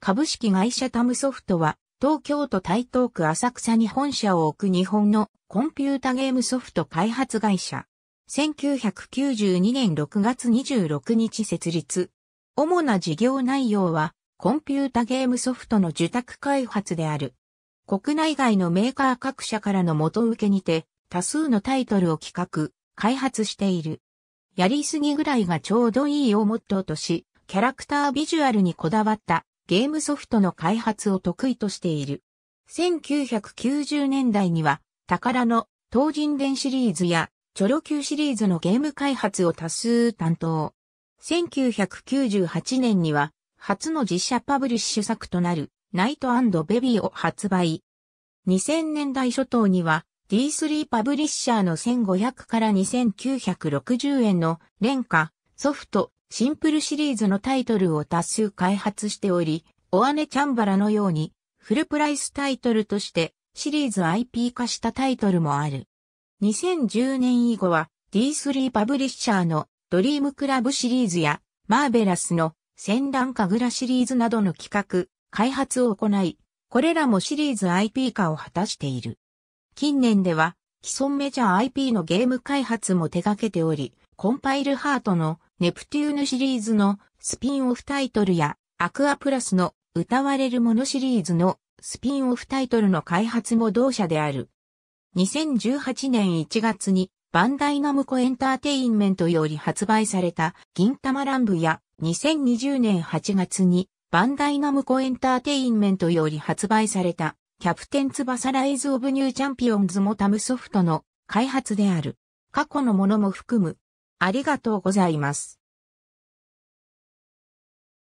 株式会社タムソフトは、東京都台東区浅草に本社を置く日本のコンピュータゲームソフト開発会社。1992年6月26日設立。主な事業内容は、コンピュータゲームソフトの受託開発である。国内外のメーカー各社からの元受けにて、多数のタイトルを企画、開発している。やりすぎぐらいがちょうどいいをモットーとし、キャラクタービジュアルにこだわったゲームソフトの開発を得意としている。1990年代には、宝の、東人伝シリーズや、チョロ Q シリーズのゲーム開発を多数担当。1998年には、初の実写パブリッシュ作となる、ナイトベビーを発売。2000年代初頭には、D3 パブリッシャーの1500から2960円の廉価ソフトシンプルシリーズのタイトルを多数開発しており、オアネチャンバラのように、フルプライスタイトルとしてシリーズ IP 化したタイトルもある。2010年以後は D3 パブリッシャーのドリームクラブシリーズやマーベラスの戦乱カグラシリーズなどの企画、開発を行い、これらもシリーズ IP 化を果たしている。近年では既存メジャー IP のゲーム開発も手掛けており、コンパイルハートのネプテューヌシリーズのスピンオフタイトルやアクアプラスの歌われるものシリーズのスピンオフタイトルの開発も同社である。2018年1月にバンダイナムコエンターテインメントより発売された銀玉乱舞や2020年8月にバンダイナムコエンターテインメントより発売されたキャプテン翼ライズ・オブ・ニュー・チャンピオンズもタムソフトの開発である。過去のものも含む。ありがとうございます。